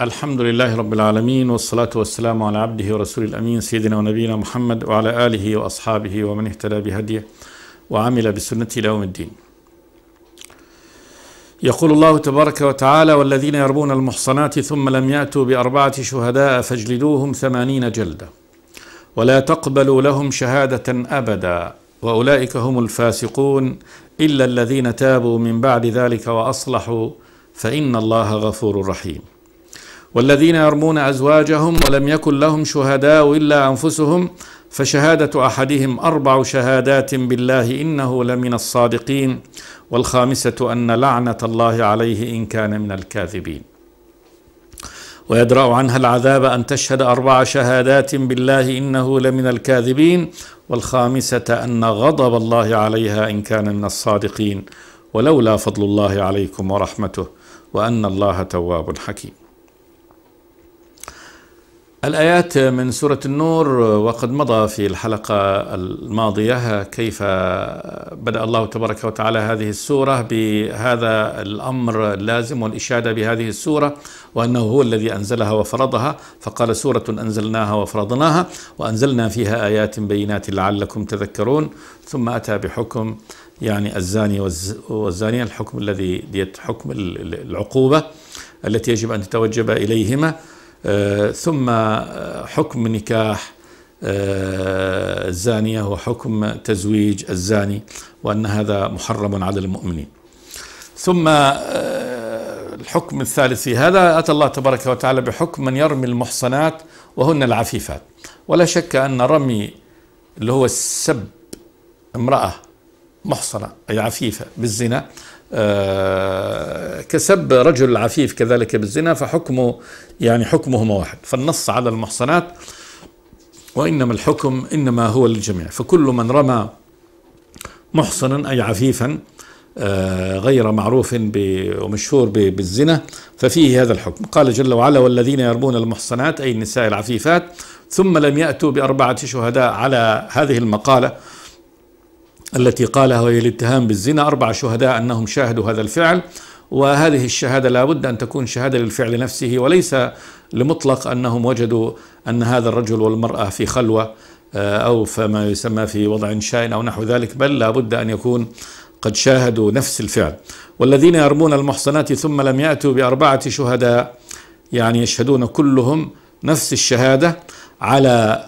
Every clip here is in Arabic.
الحمد لله رب العالمين والصلاة والسلام على عبده ورسوله الأمين سيدنا ونبينا محمد وعلى آله وأصحابه ومن اهتدى بهديه وعمل بسنته إلى يوم الدين يقول الله تبارك وتعالى والذين يربون المحصنات ثم لم يأتوا بأربعة شهداء فاجلدوهم ثمانين جلدة ولا تقبلوا لهم شهادة أبدا وأولئك هم الفاسقون إلا الذين تابوا من بعد ذلك وأصلحوا فإن الله غفور رحيم والذين يرمون ازواجهم ولم يكن لهم شهداء الا انفسهم فشهاده احدهم اربع شهادات بالله انه لمن الصادقين والخامسه ان لعنه الله عليه ان كان من الكاذبين ويدرا عنها العذاب ان تشهد اربع شهادات بالله انه لمن الكاذبين والخامسه ان غضب الله عليها ان كان من الصادقين ولولا فضل الله عليكم ورحمته وان الله تواب حكيم الآيات من سورة النور وقد مضى في الحلقة الماضية كيف بدأ الله تبارك وتعالى هذه السورة بهذا الأمر اللازم والإشادة بهذه السورة وأنه هو الذي أنزلها وفرضها فقال سورة أنزلناها وفرضناها وأنزلنا فيها آيات بينات لعلكم تذكرون ثم أتى بحكم يعني الزاني والزانية الحكم الذي حكم العقوبة التي يجب أن تتوجب إليهما آه، ثم آه، حكم نكاح آه، الزانية وحكم تزويج الزاني وأن هذا محرم على المؤمنين ثم الحكم الثالث في هذا أتى الله تبارك وتعالى بحكم من يرمي المحصنات وهن العفيفات ولا شك أن رمي اللي هو السب امرأة محصنة أي عفيفة بالزنا آه، كسب رجل عفيف كذلك بالزنا فحكمه يعني حكمهما واحد فالنص على المحصنات وإنما الحكم إنما هو للجميع فكل من رمى محصنا أي عفيفا آه، غير معروف ومشهور بالزنا ففيه هذا الحكم قال جل وعلا والذين يرمون المحصنات أي النساء العفيفات ثم لم يأتوا بأربعة شهداء على هذه المقالة التي قالها وهي الاتهام بالزنا أربع شهداء أنهم شاهدوا هذا الفعل وهذه الشهادة لا بد أن تكون شهادة للفعل نفسه وليس لمطلق أنهم وجدوا أن هذا الرجل والمرأة في خلوة آه، أو فما يسمى في وضع شائن أو نحو ذلك بل لا بد أن يكون قد شاهدوا نفس الفعل والذين يرمون المحصنات ثم لم يأتوا بأربعة شهداء يعني يشهدون كلهم نفس الشهادة على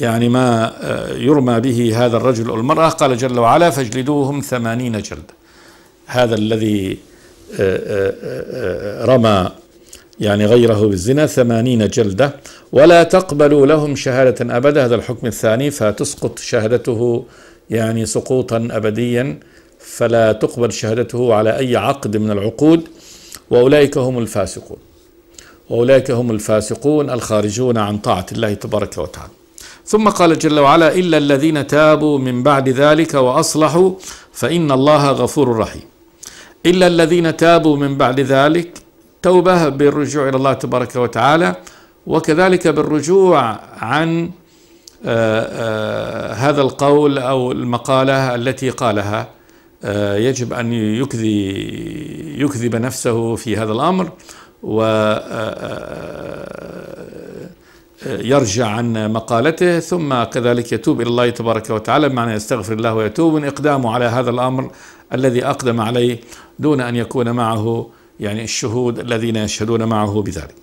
يعني ما آه، يرمى به هذا الرجل أو المرأة قال جل وعلا فاجلدوهم ثمانين جلدة هذا الذي آه، آه، رمى يعني غيره بالزنا ثمانين جلدة ولا تقبلوا لهم شهادة أبدا هذا الحكم الثاني فتسقط شهادته يعني سقوطا أبديا فلا تقبل شهادته على أي عقد من العقود وأولئك هم الفاسقون وأولئك هم الفاسقون الخارجون عن طاعة الله تبارك وتعالى ثم قال جل وعلا إلا الذين تابوا من بعد ذلك وأصلحوا فإن الله غفور رحيم إلا الذين تابوا من بعد ذلك توبة بالرجوع إلى الله تبارك وتعالى وكذلك بالرجوع عن آه، آه، هذا القول أو المقالة التي قالها آه، يجب أن يكذي يكذب نفسه في هذا الأمر و يرجع عن مقالته ثم كذلك يتوب إلى الله تبارك وتعالى بمعنى يستغفر الله ويتوب إقدامه على هذا الأمر الذي أقدم عليه دون أن يكون معه يعني الشهود الذين يشهدون معه بذلك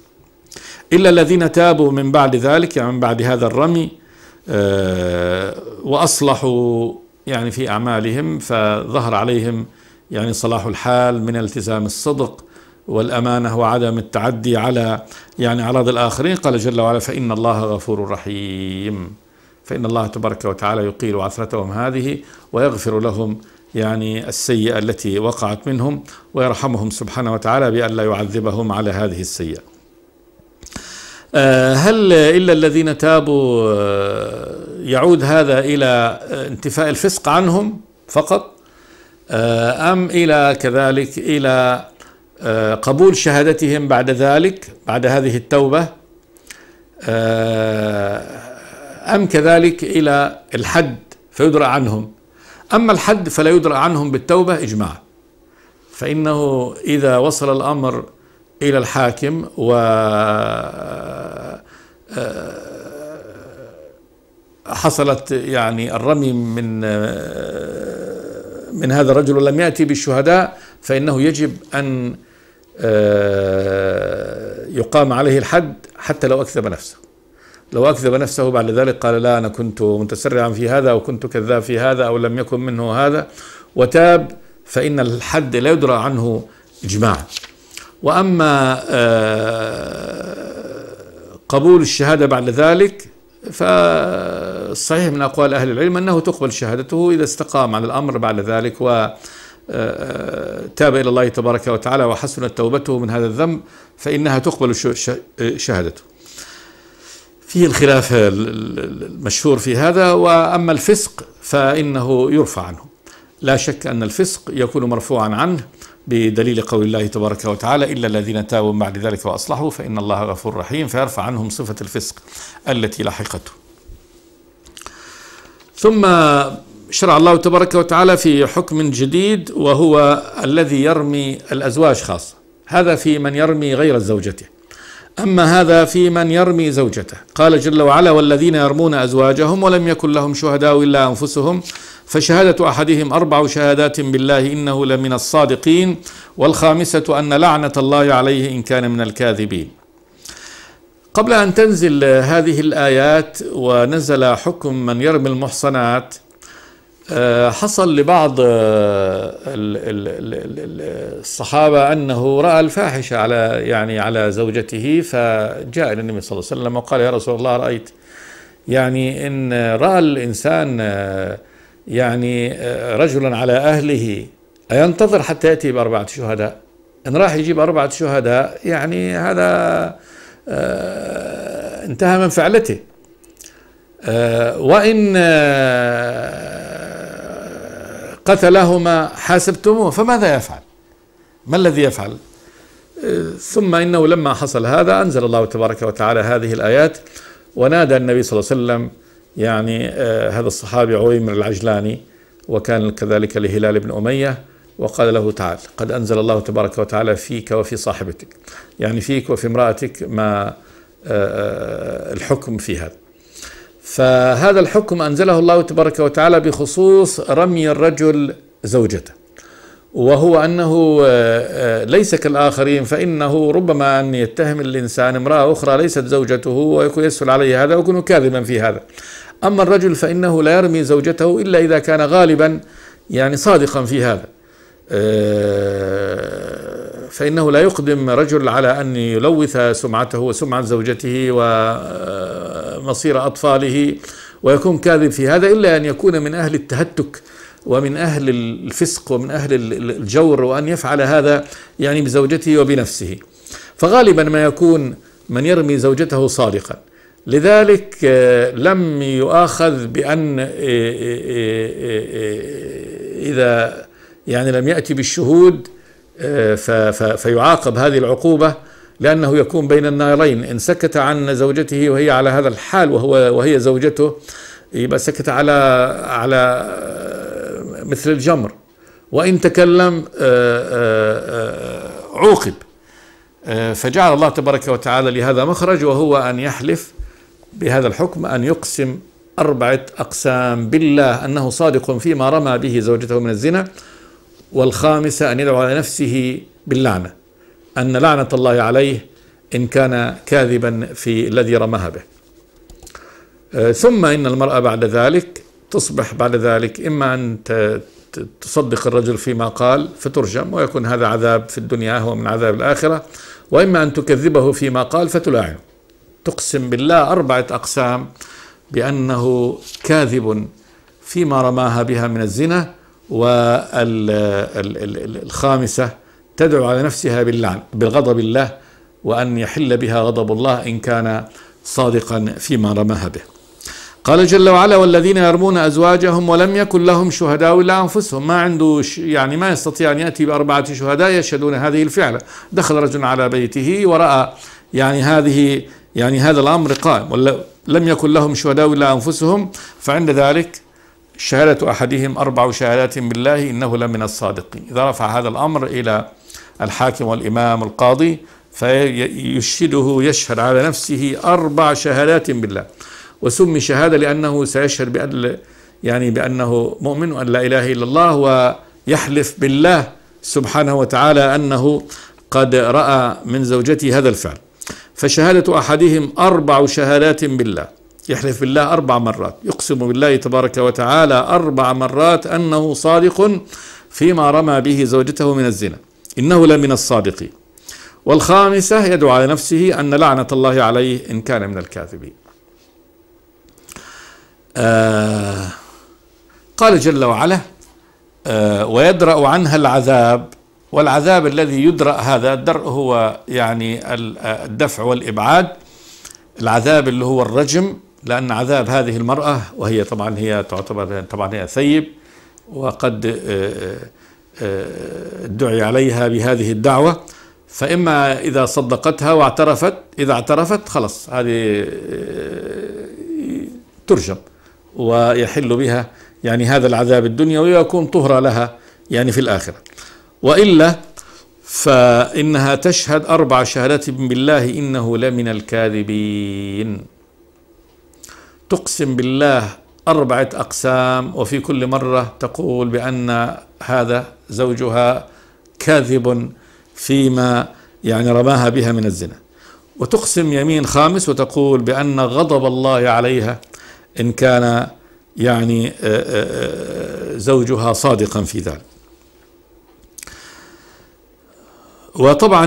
إلا الذين تابوا من بعد ذلك يعني من بعد هذا الرمي آه، وأصلحوا يعني في أعمالهم فظهر عليهم يعني صلاح الحال من التزام الصدق والأمانة وعدم التعدي على يعني أعراض الآخرين قال جل وعلا فإن الله غفور رحيم فإن الله تبارك وتعالى يقيل عثرتهم هذه ويغفر لهم يعني السيئة التي وقعت منهم ويرحمهم سبحانه وتعالى بأن لا يعذبهم على هذه السيئة آه، هل إلا الذين تابوا آه، يعود هذا إلى آه، انتفاء الفسق عنهم فقط أم إلى كذلك إلى آه، قبول شهادتهم بعد ذلك بعد هذه التوبة آه، أم كذلك إلى الحد فيدرأ عنهم أما الحد فلا يدرأ عنهم بالتوبة إجماع فإنه إذا وصل الأمر إلى الحاكم و آه، حصلت يعني الرمي من من هذا الرجل ولم يأتي بالشهداء فإنه يجب أن آه، يقام عليه الحد حتى لو أكذب نفسه لو أكذب نفسه بعد ذلك قال لا أنا كنت متسرعا في هذا أو كنت كذاب في هذا أو لم يكن منه هذا وتاب فإن الحد لا يدرى عنه إجماعا وأما آه، قبول الشهادة بعد ذلك فالصحيح من أقوال أهل العلم أنه تقبل شهادته إذا استقام على الأمر بعد ذلك و تاب إلى الله تبارك وتعالى وحسنت توبته من هذا الذنب فإنها تقبل شهادته فيه الخلاف المشهور في هذا وأما الفسق فإنه يرفع عنه لا شك أن الفسق يكون مرفوعا عنه بدليل قول الله تبارك وتعالى إلا الذين تابوا بعد ذلك وأصلحوا فإن الله غفور رحيم فيرفع عنهم صفة الفسق التي لحقته ثم شرع الله تبارك وتعالى في حكم جديد وهو الذي يرمي الأزواج خاصة هذا في من يرمي غير زوجته أما هذا في من يرمي زوجته قال جل وعلا والذين يرمون أزواجهم ولم يكن لهم شهداء إلا أنفسهم فشهادة أحدهم أربع شهادات بالله إنه لمن الصادقين والخامسة أن لعنة الله عليه إن كان من الكاذبين قبل أن تنزل هذه الآيات ونزل حكم من يرمي المحصنات آه، حصل لبعض آه، الصحابة أنه رأى الفاحشة على يعني على زوجته فجاء إلى النبي صلى الله عليه وسلم وقال يا رسول الله رأيت يعني إن رأى الإنسان آه، يعني رجلا على أهله أينتظر حتى يأتي بأربعة شهداء إن راح يجيب أربعة شهداء يعني هذا انتهى من فعلته وإن قتلهما حاسبتموه فماذا يفعل ما الذي يفعل أه، ثم إنه لما حصل هذا أنزل الله تبارك وتعالى هذه الآيات ونادى النبي صلى الله عليه وسلم يعني أه، هذا الصحابي عويمر العجلاني وكان كذلك لهلال بن أمية وقال له تعال قد أنزل الله تبارك وتعالى فيك وفي صاحبتك يعني فيك وفي امرأتك ما أه، الحكم في هذا فهذا الحكم أنزله الله تبارك وتعالى بخصوص رمي الرجل زوجته وهو أنه آه، آه، ليس كالآخرين فإنه ربما أن يتهم الإنسان امرأة أخرى ليست زوجته ويكون يسهل عليه هذا ويكون كاذبا في هذا أما الرجل فإنه لا يرمي زوجته إلا إذا كان غالبا يعني صادقا في هذا آه، فإنه لا يقدم رجل على أن يلوث سمعته وسمعة زوجته ومصير آه، أطفاله ويكون كاذب في هذا إلا أن يكون من أهل التهتك ومن أهل الفسق ومن أهل الجور وأن يفعل هذا يعني بزوجته وبنفسه فغالبا ما يكون من يرمي زوجته صادقا لذلك آه، لم يؤاخذ بأن آه، إذا يعني لم يأتي بالشهود فيعاقب هذه العقوبة لأنه يكون بين النارين إن سكت عن زوجته وهي على هذا الحال وهو وهي زوجته يبقى سكت على على مثل الجمر وإن تكلم آه، آه، آه، عوقب فجعل الله تبارك وتعالى لهذا مخرج وهو أن يحلف بهذا الحكم أن يقسم أربعة أقسام بالله أنه صادق فيما رمى به زوجته من الزنا والخامسة أن يدعو على نفسه باللعنة أن لعنة الله عليه إن كان كاذبا في الذي رماها به آه، ثم إن المرأة بعد ذلك تصبح بعد ذلك إما أن تصدق الرجل فيما قال فترجم ويكون هذا عذاب في الدنيا هو من عذاب الآخرة وإما أن تكذبه فيما قال فتلاعنه تقسم بالله أربعة أقسام بأنه كاذب فيما رماها بها من الزنا والخامسة تدعو على نفسها باللعن بالغضب الله وأن يحل بها غضب الله إن كان صادقا فيما رماها به قال جل وعلا والذين يرمون أزواجهم ولم يكن لهم شهداء إلا أنفسهم ما عنده يعني ما يستطيع أن يأتي بأربعة شهداء يشهدون هذه الفعلة دخل رجل على بيته ورأى يعني هذه يعني هذا الأمر قائم ولم يكن لهم شهداء إلا أنفسهم فعند ذلك شهادة أحدهم أربع شهادات بالله إنه لمن الصادقين إذا رفع هذا الأمر إلى الحاكم والإمام القاضي فيشهده يشهد على نفسه أربع شهادات بالله وسمي شهادة لأنه سيشهد بأن يعني بأنه مؤمن وأن لا إله إلا الله ويحلف بالله سبحانه وتعالى أنه قد رأى من زوجته هذا الفعل فشهادة أحدهم أربع شهادات بالله يحلف يعني بالله أربع مرات يقسم بالله تبارك وتعالى أربع مرات أنه صادق فيما رمى به زوجته من الزنا إنه لمن الصادقين والخامسة يدعو على نفسه أن لعنة الله عليه إن كان من الكاذبين آه قال جل وعلا آه ويدرأ عنها العذاب والعذاب الذي يدرأ هذا الدرء هو يعني الدفع والإبعاد العذاب اللي هو الرجم لأن عذاب هذه المرأة وهي طبعا هي تعتبر طبعا هي ثيب وقد آه، آه، آه، ادعي عليها بهذه الدعوة فإما إذا صدقتها واعترفت إذا اعترفت خلص هذه ترجم ويحل بها يعني هذا العذاب الدنيوي ويكون طهرة لها يعني في الآخرة وإلا فإنها تشهد أربع شهادات بالله إنه لمن الكاذبين تقسم بالله أربعة أقسام وفي كل مرة تقول بأن هذا زوجها كاذب فيما يعني رماها بها من الزنا وتقسم يمين خامس وتقول بأن غضب الله عليها إن كان يعني آه، آه، آه، زوجها صادقا في ذلك وطبعا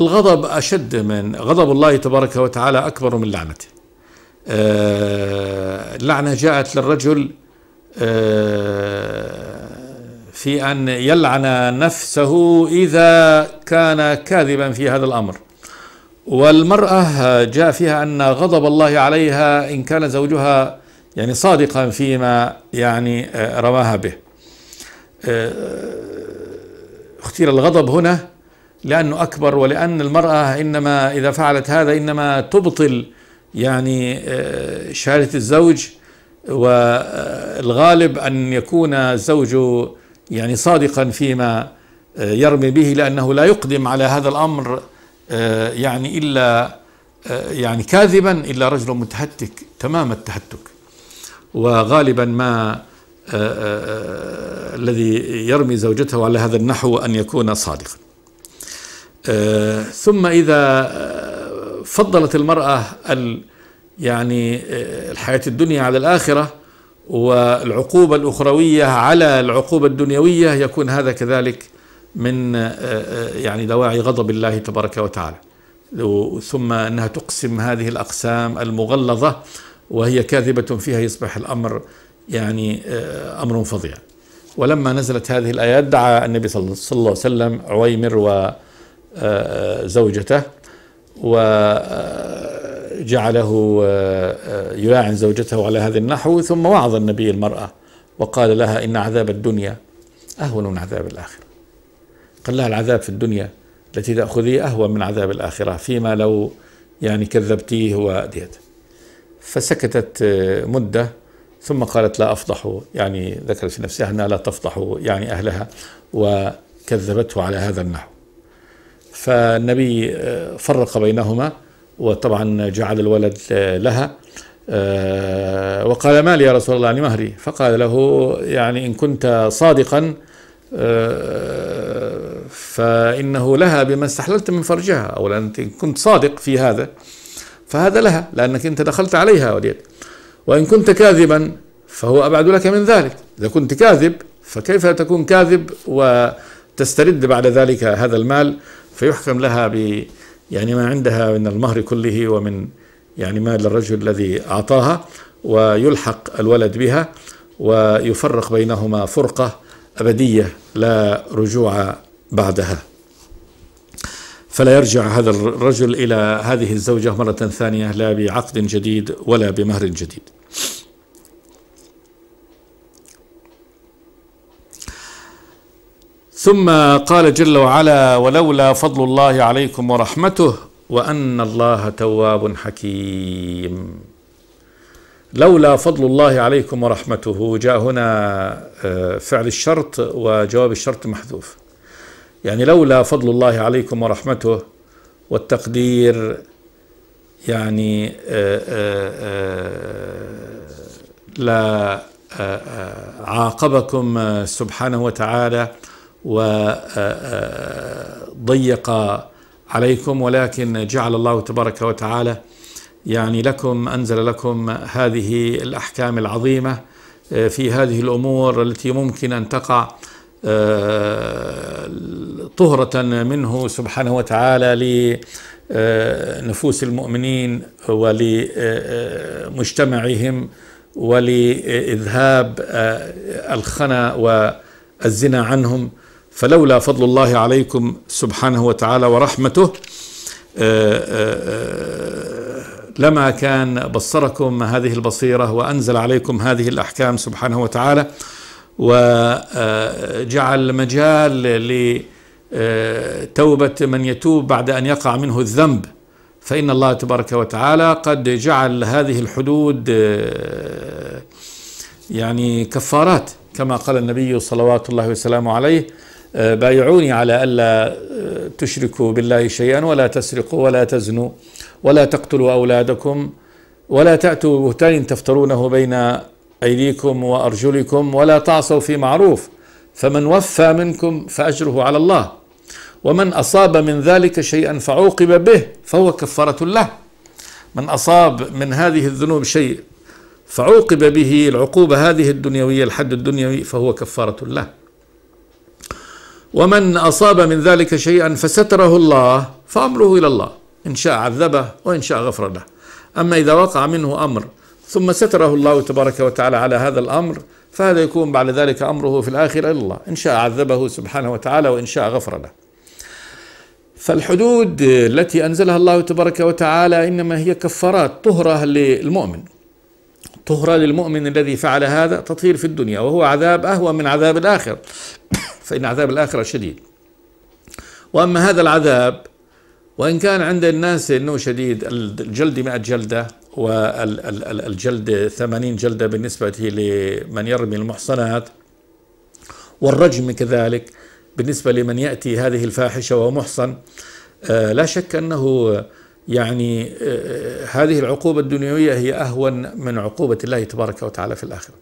الغضب أشد من غضب الله تبارك وتعالى أكبر من لعنته اللعنة آه، جاءت للرجل آه، في أن يلعن نفسه إذا كان كاذبا في هذا الأمر والمرأة جاء فيها أن غضب الله عليها إن كان زوجها يعني صادقا فيما يعني آه، رماها به اختير الغضب هنا لأنه أكبر ولأن المرأة إنما إذا فعلت هذا إنما تبطل يعني آه، شهادة الزوج والغالب أن يكون الزوج يعني صادقا فيما آه، يرمي به لأنه لا يقدم على هذا الأمر آه، يعني إلا يعني كاذبا إلا رجل متهتك تمام التهتك وغالبا ما الذي يرمي زوجته على هذا النحو أن يكون صادقا آه، ثم إذا آه، فضلت المرأة يعني آه، الحياة الدنيا على الآخرة والعقوبة الأخروية على العقوبة الدنيوية يكون هذا كذلك من يعني دواعي غضب الله تبارك وتعالى ثم أنها تقسم هذه الأقسام المغلظة وهي كاذبة فيها يصبح الأمر يعني أمر فظيع ولما نزلت هذه الآيات دعا النبي صلى الله عليه وسلم عويمر و زوجته وجعله آه، يلاعن زوجته على هذا النحو ثم وعظ النبي المرأة وقال لها إن عذاب الدنيا أهون من عذاب الآخرة قال لها العذاب في الدنيا التي تأخذي أهون من عذاب الآخرة فيما لو يعني كذبتيه وديت فسكتت آه، مدة ثم قالت لا أفضح يعني ذكرت في نفسها أنها لا تفضح يعني أهلها وكذبته على هذا النحو فالنبي آه، فرق بينهما وطبعا جعل الولد آه، لها آه، وقال مالي يا رسول الله لمهري فقال له يعني إن كنت صادقا فإنه لها بما استحللت من فرجها أو إن كنت صادق في هذا فهذا لها لأنك أنت دخلت عليها وليد وإن كنت كاذبا فهو أبعد لك من ذلك إذا كنت كاذب فكيف تكون كاذب وتسترد بعد ذلك هذا المال فيحكم لها ب يعني ما عندها من المهر كله ومن يعني مال الرجل الذي أعطاها ويلحق الولد بها ويفرق بينهما فرقة أبدية لا رجوع بعدها فلا يرجع هذا الرجل إلى هذه الزوجة مرة ثانية لا بعقد جديد ولا بمهر جديد ثم قال جل وعلا ولولا فضل الله عليكم ورحمته وان الله تواب حكيم لولا فضل الله عليكم ورحمته جاء هنا آه، فعل الشرط وجواب الشرط محذوف يعني لولا فضل الله عليكم ورحمته والتقدير يعني آه، آه، لا عاقبكم سبحانه وتعالى وضيق عليكم ولكن جعل الله تبارك وتعالى يعني لكم أنزل لكم هذه الأحكام العظيمة آه، في هذه الأمور التي ممكن أن تقع آه، طهرة منه سبحانه وتعالى لنفوس آه، المؤمنين ولمجتمعهم ولإذهاب الخنا والزنا عنهم فلولا فضل الله عليكم سبحانه وتعالى ورحمته آه، آه، آه، لما كان بصركم هذه البصيرة وأنزل عليكم هذه الأحكام سبحانه وتعالى وجعل مجال لتوبة من يتوب بعد أن يقع منه الذنب فإن الله تبارك وتعالى قد جعل هذه الحدود يعني كفارات كما قال النبي صلوات الله وسلامه عليه بايعوني على ألا آه، تشركوا بالله شيئا ولا تسرقوا ولا تزنوا ولا تقتلوا أولادكم ولا تأتوا بهتان تفترونه بين أيديكم وأرجلكم ولا تعصوا في معروف فمن وفى منكم فأجره على الله ومن أصاب من ذلك شيئا فعوقب به فهو كفارة له من أصاب من هذه الذنوب شيء فعوقب به العقوبة هذه الدنيوية الحد الدنيوي فهو كفارة له ومن أصاب من ذلك شيئا فستره الله فأمره إلى الله إن شاء عذبه وإن شاء غفر له أما إذا وقع منه أمر ثم ستره الله تبارك وتعالى على هذا الأمر فهذا يكون بعد ذلك أمره في الآخرة إلى الله إن شاء عذبه سبحانه وتعالى وإن شاء غفر له فالحدود التي أنزلها الله تبارك وتعالى إنما هي كفارات طهرة للمؤمن طهرة للمؤمن الذي فعل هذا تطهير في الدنيا وهو عذاب أهوى من عذاب الآخر فإن عذاب الآخرة شديد وأما هذا العذاب وإن كان عند الناس أنه شديد الجلد 100 جلدة والجلد 80 جلدة بالنسبة لمن يرمي المحصنات والرجم كذلك بالنسبة لمن يأتي هذه الفاحشة وهو محصن آه، لا شك أنه يعني آه، آه، هذه العقوبة الدنيوية هي أهون من عقوبة الله تبارك وتعالى في الآخرة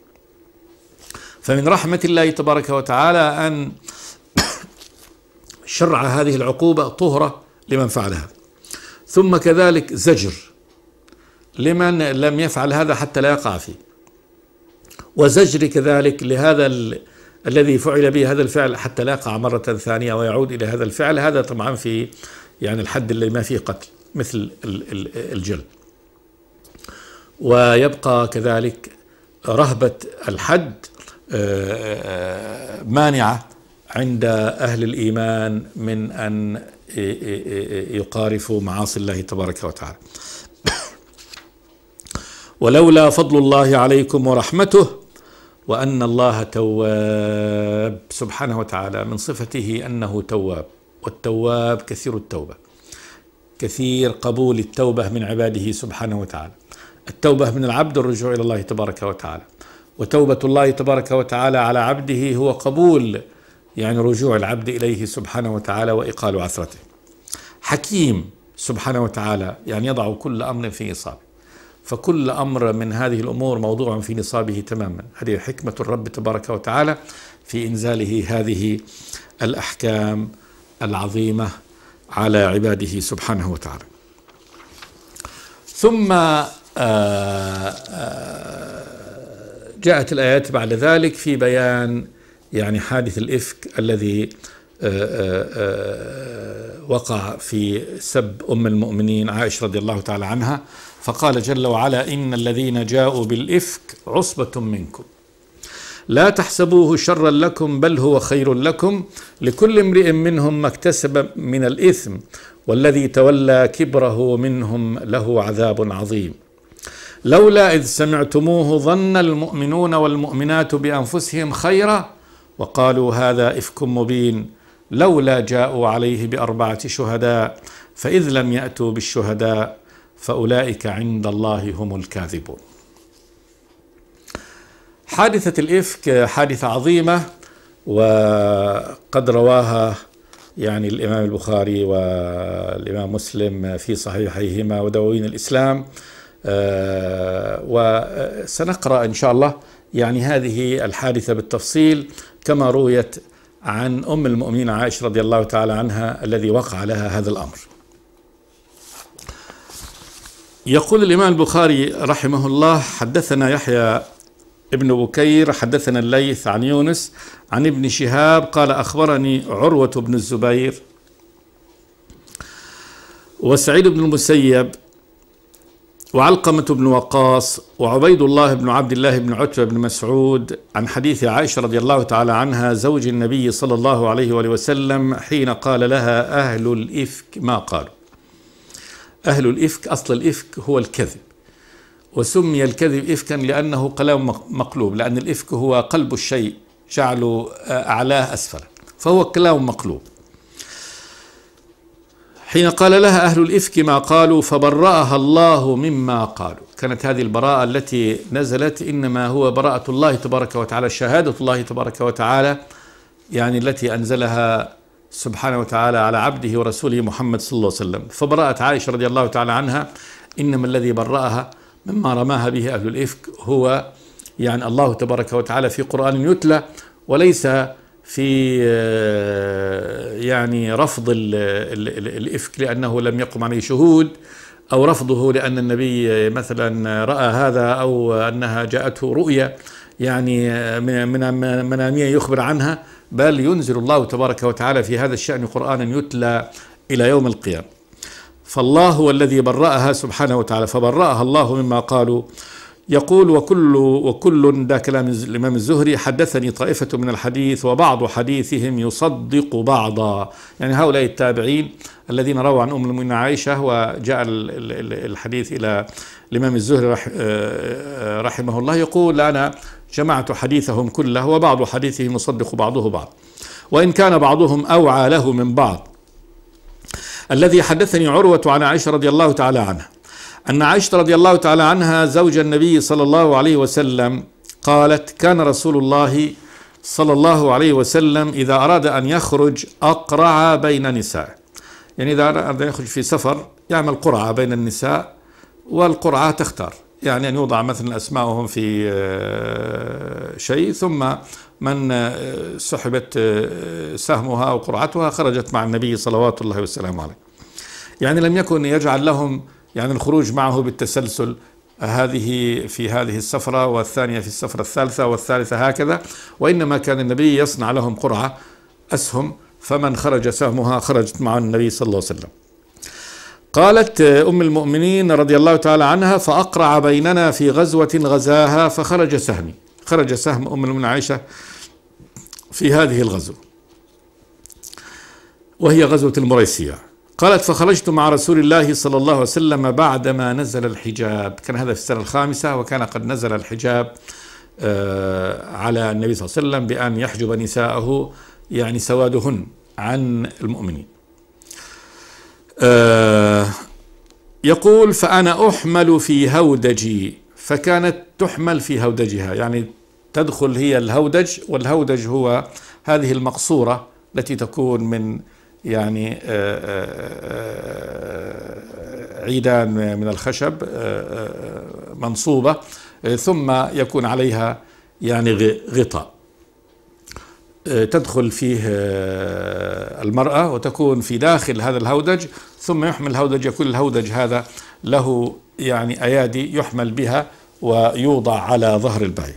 فمن رحمة الله تبارك وتعالى أن شرع هذه العقوبة طهرة لمن فعلها ثم كذلك زجر لمن لم يفعل هذا حتى لا يقع فيه وزجر كذلك لهذا الذي فعل به هذا الفعل حتى لا يقع مرة ثانية ويعود إلى هذا الفعل هذا طبعا في يعني الحد اللي ما فيه قتل مثل الجلد ويبقى كذلك رهبة الحد مانعة عند أهل الإيمان من أن يقارفوا معاصي الله تبارك وتعالى ولولا فضل الله عليكم ورحمته وأن الله تواب سبحانه وتعالى من صفته أنه تواب والتواب كثير التوبة كثير قبول التوبة من عباده سبحانه وتعالى التوبة من العبد الرجوع إلى الله تبارك وتعالى وتوبة الله تبارك وتعالى على عبده هو قبول يعني رجوع العبد إليه سبحانه وتعالى وإقال عثرته حكيم سبحانه وتعالى يعني يضع كل أمر في نصابه فكل أمر من هذه الأمور موضوع في نصابه تماما هذه حكمة الرب تبارك وتعالى في إنزاله هذه الأحكام العظيمة على عباده سبحانه وتعالى ثم آآ آه، آآ آه، جاءت الآيات بعد ذلك في بيان يعني حادث الإفك الذي آه، آه، آه، وقع في سب أم المؤمنين عائشة رضي الله تعالى عنها فقال جل وعلا إن الذين جاءوا بالإفك عصبة منكم لا تحسبوه شرا لكم بل هو خير لكم لكل امرئ منهم ما اكتسب من الإثم والذي تولى كبره منهم له عذاب عظيم لولا إذ سمعتموه ظن المؤمنون والمؤمنات بأنفسهم خيرا وقالوا هذا إفك مبين لولا جاءوا عليه بأربعة شهداء فإذ لم يأتوا بالشهداء فأولئك عند الله هم الكاذبون حادثة الإفك حادثة عظيمة وقد رواها يعني الإمام البخاري والإمام مسلم في صحيحيهما ودواوين الإسلام آه، وسنقرأ إن شاء الله يعني هذه الحادثة بالتفصيل كما رويت عن أم المؤمنين عائشة رضي الله تعالى عنها الذي وقع لها هذا الأمر يقول الإمام البخاري رحمه الله حدثنا يحيى ابن بكير حدثنا الليث عن يونس عن ابن شهاب قال أخبرني عروة بن الزبير وسعيد بن المسيب وعلقمة بن وقاص وعبيد الله بن عبد الله بن عتبة بن مسعود عن حديث عائشة رضي الله تعالى عنها زوج النبي صلى الله عليه وآله وسلم حين قال لها أهل الإفك ما قالوا أهل الإفك أصل الإفك هو الكذب وسمي الكذب إفكا لأنه كلام مقلوب لأن الإفك هو قلب الشيء جعله أعلاه أسفله فهو كلام مقلوب حين قال لها أهل الإفك ما قالوا فبرأها الله مما قالوا كانت هذه البراءة التي نزلت إنما هو براءة الله تبارك وتعالى شهادة الله تبارك وتعالى يعني التي أنزلها سبحانه وتعالى على عبده ورسوله محمد صلى الله عليه وسلم فبرأت عائشة رضي الله تعالى عنها إنما الذي برأها مما رماها به أهل الإفك هو يعني الله تبارك وتعالى في قرآن يتلى وليس في آه، يعني رفض الإفك لأنه لم يقم عليه شهود أو رفضه لأن النبي مثلا رأى هذا أو أنها جاءته رؤيا يعني من منامية يخبر عنها بل ينزل الله تبارك وتعالى في هذا الشأن قرآنا يتلى إلى يوم القيامة فالله هو الذي برأها سبحانه وتعالى فبرأها الله مما قالوا يقول وكل وكل ده كلام الامام الزهري حدثني طائفه من الحديث وبعض حديثهم يصدق بعضا يعني هؤلاء التابعين الذين رووا عن ام المؤمنين عائشه وجاء الحديث الى الامام الزهري آه، رحمه الله يقول انا جمعت حديثهم كله وبعض حديثهم يصدق بعضه بعض وان كان بعضهم اوعى له من بعض الذي حدثني عروه عن عائشه رضي الله تعالى عنها أن عائشة رضي الله تعالى عنها زوج النبي صلى الله عليه وسلم قالت كان رسول الله صلى الله عليه وسلم إذا أراد أن يخرج أقرع بين نساء يعني إذا أراد أن يخرج في سفر يعمل قرعة بين النساء والقرعة تختار يعني أن يوضع مثلا أسماءهم في آه، شيء ثم من آه، سحبت آه، سهمها أو قرعتها خرجت مع النبي صلوات الله وسلامه عليه يعني لم يكن يجعل لهم يعني الخروج معه بالتسلسل هذه في هذه السفرة والثانية في السفرة الثالثة والثالثة هكذا وإنما كان النبي يصنع لهم قرعة أسهم فمن خرج سهمها خرجت مع النبي صلى الله عليه وسلم قالت أم المؤمنين رضي الله تعالى عنها فأقرع بيننا في غزوة غزاها فخرج سهمي خرج سهم أم المؤمنين عائشة في هذه الغزوة وهي غزوة المريسية قالت فخرجت مع رسول الله صلى الله عليه وسلم بعدما نزل الحجاب كان هذا في السنة الخامسة وكان قد نزل الحجاب آه، على النبي صلى الله عليه وسلم بأن يحجب نساءه يعني سوادهن عن المؤمنين آه، يقول فأنا أحمل في هودجي فكانت تحمل في هودجها يعني تدخل هي الهودج والهودج هو هذه المقصورة التي تكون من يعني آه، آه، آه، عيدان من الخشب منصوبة ثم يكون عليها يعني غطاء تدخل فيه المرأة وتكون في داخل هذا الهودج ثم يحمل الهودج يكون الهودج هذا له يعني أيادي يحمل بها ويوضع على ظهر البعير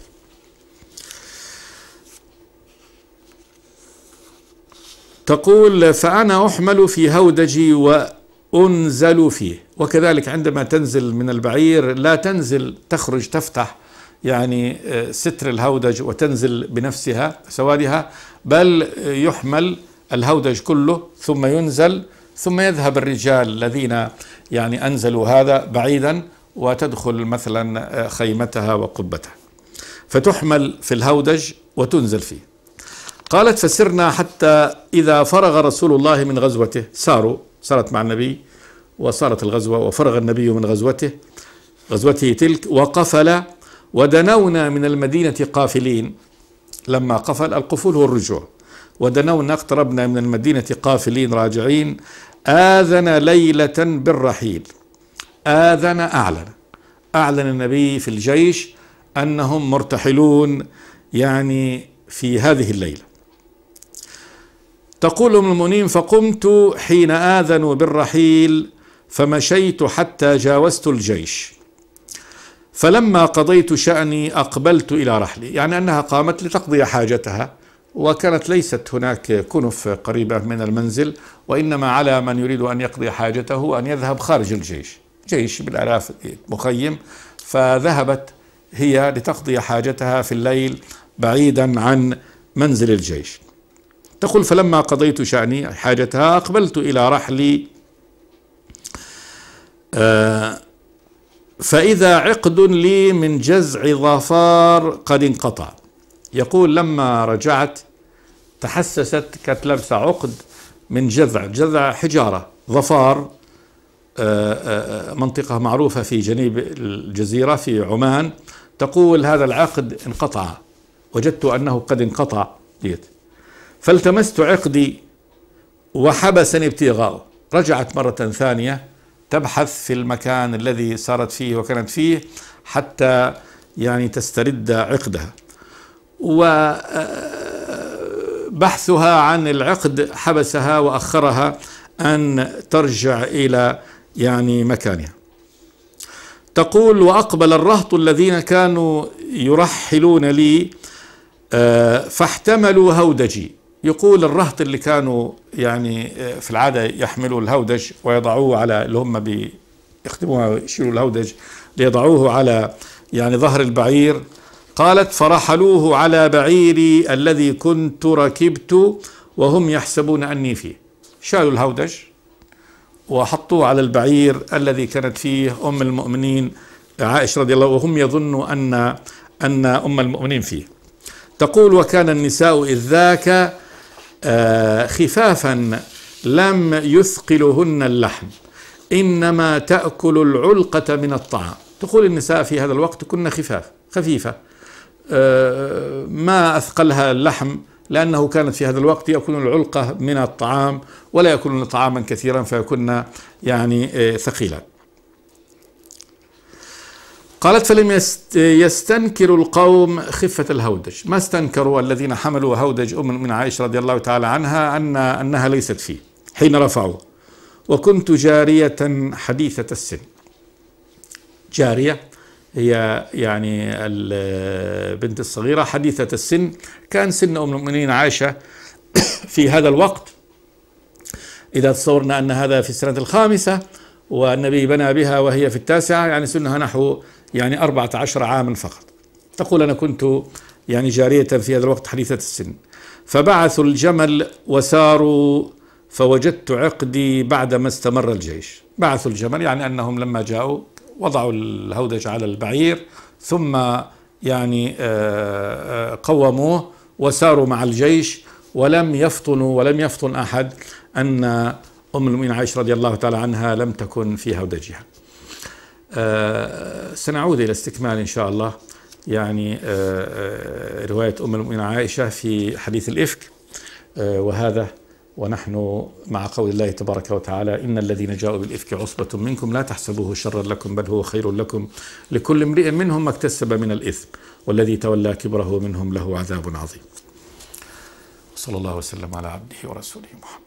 تقول فأنا أحمل في هودجي وأنزل فيه وكذلك عندما تنزل من البعير لا تنزل تخرج تفتح يعني آه، ستر الهودج وتنزل بنفسها سوادها بل يحمل الهودج كله ثم ينزل ثم يذهب الرجال الذين يعني أنزلوا هذا بعيدا وتدخل مثلا آه، خيمتها وقبتها فتحمل في الهودج وتنزل فيه قالت فسرنا حتى إذا فرغ رسول الله من غزوته ساروا سارت مع النبي وصارت الغزوة وفرغ النبي من غزوته غزوته تلك وقفل ودنونا من المدينة قافلين لما قفل القفول هو الرجوع ودنونا اقتربنا من المدينة قافلين راجعين آذن ليلة بالرحيل آذن أعلن أعلن النبي في الجيش أنهم مرتحلون يعني في هذه الليلة تقول ام المؤمنين فقمت حين آذنوا بالرحيل فمشيت حتى جاوزت الجيش فلما قضيت شأني أقبلت إلى رحلي يعني أنها قامت لتقضي حاجتها وكانت ليست هناك كنف قريبة من المنزل وإنما على من يريد أن يقضي حاجته أن يذهب خارج الجيش جيش بالآلاف مخيم فذهبت هي لتقضي حاجتها في الليل بعيدا عن منزل الجيش تقول فلما قضيت شأني حاجتها أقبلت إلى رحلي آه فإذا عقد لي من جزع ظفار قد انقطع يقول لما رجعت تحسست كانت لابسة عقد من جذع جذع حجارة ظفار آه، آه، آه، منطقة معروفة في جنيب الجزيرة في عمان تقول هذا العقد انقطع وجدت أنه قد انقطع ديت فالتمست عقدي وحبسني ابتغاؤه رجعت مرة ثانية تبحث في المكان الذي صارت فيه وكانت فيه حتى يعني تسترد عقدها وبحثها آه، عن العقد حبسها وأخرها أن ترجع إلى يعني مكانها تقول وأقبل الرهط الذين كانوا يرحلون لي آه، فاحتملوا هودجي يقول الرهط اللي كانوا يعني آه، في العاده يحملوا الهودج ويضعوه على اللي هم بيخدموها يشيلوا الهودج ليضعوه على يعني ظهر البعير قالت فرحلوه على بعيري الذي كنت ركبت وهم يحسبون اني فيه شالوا الهودج وحطوه على البعير الذي كانت فيه ام المؤمنين عائشه رضي الله وهم يظنوا ان ان ام المؤمنين فيه تقول وكان النساء اذ ذاك آه، خفافا لم يثقلهن اللحم انما تاكل العلقه من الطعام تقول النساء في هذا الوقت كن خفاف خفيفه آه، ما اثقلها اللحم لانه كانت في هذا الوقت ياكلون العلقه من الطعام ولا ياكلون طعاما كثيرا فيكن يعني آه، ثقيلا قالت فلم يستنكر القوم خفة الهودج ما استنكروا الذين حملوا هودج أم من عائشة رضي الله تعالى عنها أن أنها ليست فيه حين رفعوا وكنت جارية حديثة السن جارية هي يعني البنت الصغيرة حديثة السن كان سن أم المؤمنين عائشة في هذا الوقت إذا تصورنا أن هذا في السنة الخامسة والنبي بنى بها وهي في التاسعة يعني سنها نحو يعني 14 عاما فقط تقول أنا كنت يعني جارية في هذا الوقت حديثة السن فبعثوا الجمل وساروا فوجدت عقدي بعدما استمر الجيش بعثوا الجمل يعني أنهم لما جاءوا وضعوا الهودج على البعير ثم يعني آه، آه، قوموه وساروا مع الجيش ولم يفطنوا ولم يفطن أحد أن أم المؤمنين عائشة رضي الله تعالى عنها لم تكن في هودجها آه، سنعود إلى استكمال إن شاء الله يعني آه، آه، رواية أم المؤمنين عائشة في حديث الإفك وهذا ونحن مع قول الله تبارك وتعالى إن الذين جاءوا بالإفك عصبة منكم لا تحسبوه شرا لكم بل هو خير لكم لكل امرئ منهم ما اكتسب من الإثم والذي تولى كبره منهم له عذاب عظيم صلى الله وسلم على عبده ورسوله محمد